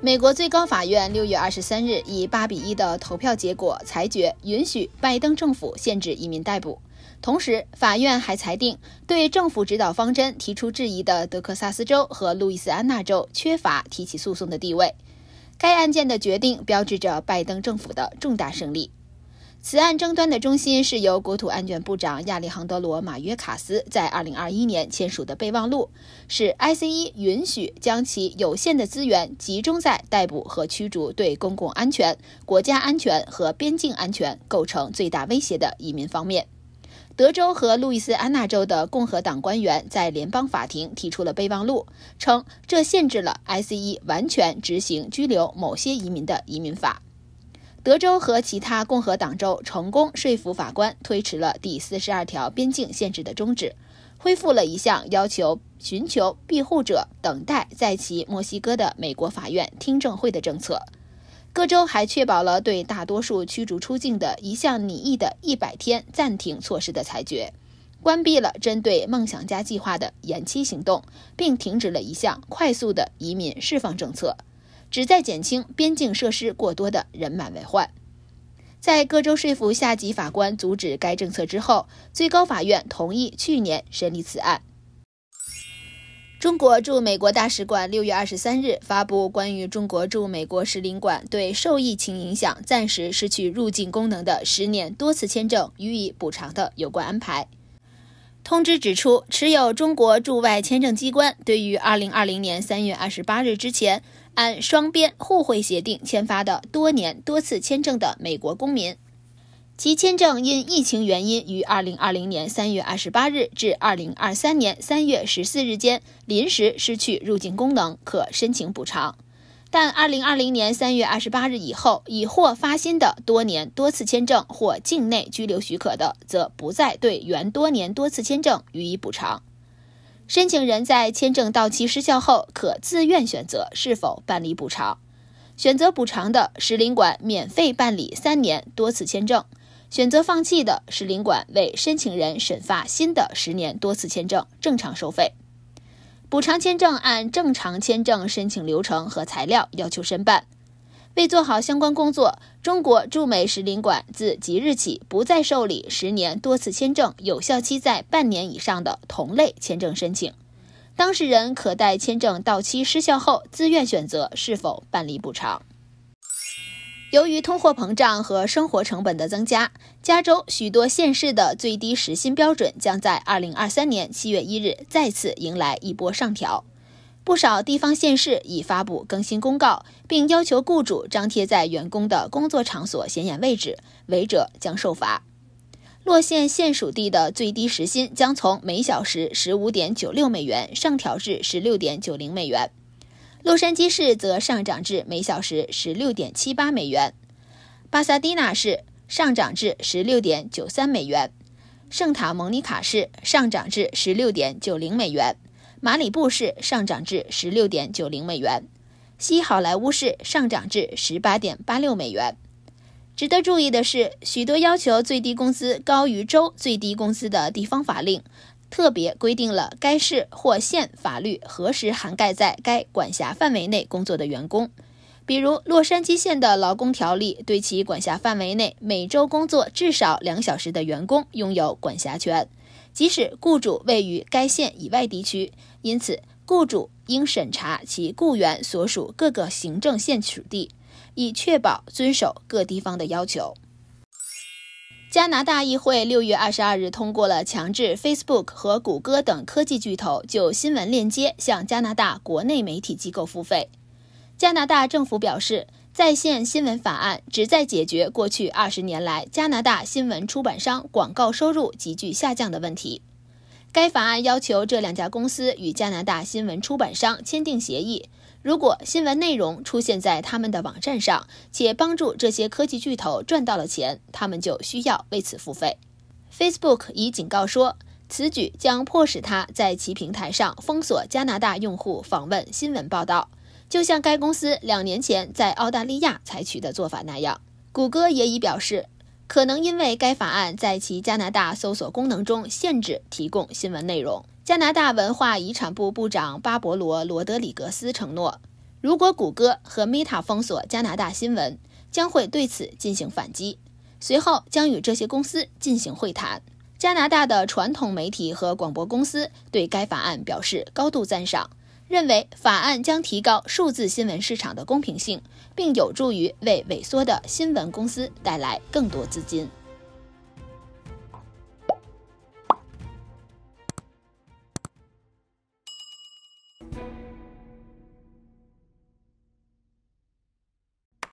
美国最高法院六月二十三日以八比一的投票结果裁决，允许拜登政府限制移民逮捕。同时，法院还裁定，对政府指导方针提出质疑的德克萨斯州和路易斯安那州缺乏提起诉讼的地位。该案件的决定标志着拜登政府的重大胜利。此案争端的中心是由国土安全部长亚历杭德罗马约卡斯在2021年签署的备忘录，是 ICE 允许将其有限的资源集中在逮捕和驱逐对公共安全、国家安全和边境安全构成最大威胁的移民方面。德州和路易斯安那州的共和党官员在联邦法庭提出了备忘录，称这限制了 ICE 完全执行拘留某些移民的移民法。德州和其他共和党州成功说服法官推迟了第四十二条边境限制的终止，恢复了一项要求寻求庇护者等待在其墨西哥的美国法院听证会的政策。各州还确保了对大多数驱逐出境的一项拟议的100天暂停措施的裁决，关闭了针对梦想家计划的延期行动，并停止了一项快速的移民释放政策。旨在减轻边境设施过多的人满为患。在各州说服下级法官阻止该政策之后，最高法院同意去年审理此案。中国驻美国大使馆六月二十三日发布关于中国驻美国使领馆对受疫情影响暂时失去入境功能的十年多次签证予以补偿的有关安排。通知指出，持有中国驻外签证机关对于二零二零年三月二十八日之前按双边互惠协定签发的多年多次签证的美国公民，其签证因疫情原因于二零二零年三月二十八日至二零二三年三月十四日间临时失去入境功能，可申请补偿。但二零二零年三月二十八日以后已获发新的多年多次签证或境内居留许可的，则不再对原多年多次签证予以补偿。申请人在签证到期失效后，可自愿选择是否办理补偿。选择补偿的，使领馆免费办理三年多次签证；选择放弃的，使领馆为申请人审发新的十年多次签证，正常收费。补偿签证按正常签证申请流程和材料要求申办。为做好相关工作，中国驻美使领馆自即日起不再受理十年多次签证有效期在半年以上的同类签证申请。当事人可待签证到期失效后自愿选择是否办理补偿。由于通货膨胀和生活成本的增加，加州许多县市的最低时薪标准将在二零二三年七月一日再次迎来一波上调。不少地方县市已发布更新公告，并要求雇主张贴在员工的工作场所显眼位置，违者将受罚。洛县县属地的最低时薪将从每小时十五点九六美元上调至十六点九零美元。洛杉矶市则上涨至每小时十六点七八美元，巴萨蒂纳市上涨至十六点九三美元，圣塔蒙尼卡市上涨至十六点九零美元，马里布市上涨至十六点九零美元，西好莱坞市上涨至十八点八六美元。值得注意的是，许多要求最低工资高于州最低工资的地方法令。特别规定了该市或县法律何时涵盖在该管辖范围内工作的员工，比如洛杉矶县的劳工条例对其管辖范围内每周工作至少两小时的员工拥有管辖权，即使雇主位于该县以外地区。因此，雇主应审查其雇员所属各个行政县属地，以确保遵守各地方的要求。加拿大议会六月二十二日通过了强制 Facebook 和谷歌等科技巨头就新闻链接向加拿大国内媒体机构付费。加拿大政府表示，在线新闻法案旨在解决过去二十年来加拿大新闻出版商广告收入急剧下降的问题。该法案要求这两家公司与加拿大新闻出版商签订协议。如果新闻内容出现在他们的网站上，且帮助这些科技巨头赚到了钱，他们就需要为此付费。Facebook 已警告说，此举将迫使他在其平台上封锁加拿大用户访问新闻报道，就像该公司两年前在澳大利亚采取的做法那样。谷歌也已表示，可能因为该法案在其加拿大搜索功能中限制提供新闻内容。加拿大文化遗产部部长巴博罗·罗德里格斯承诺，如果谷歌和 Meta 封锁加拿大新闻，将会对此进行反击，随后将与这些公司进行会谈。加拿大的传统媒体和广播公司对该法案表示高度赞赏，认为法案将提高数字新闻市场的公平性，并有助于为萎缩的新闻公司带来更多资金。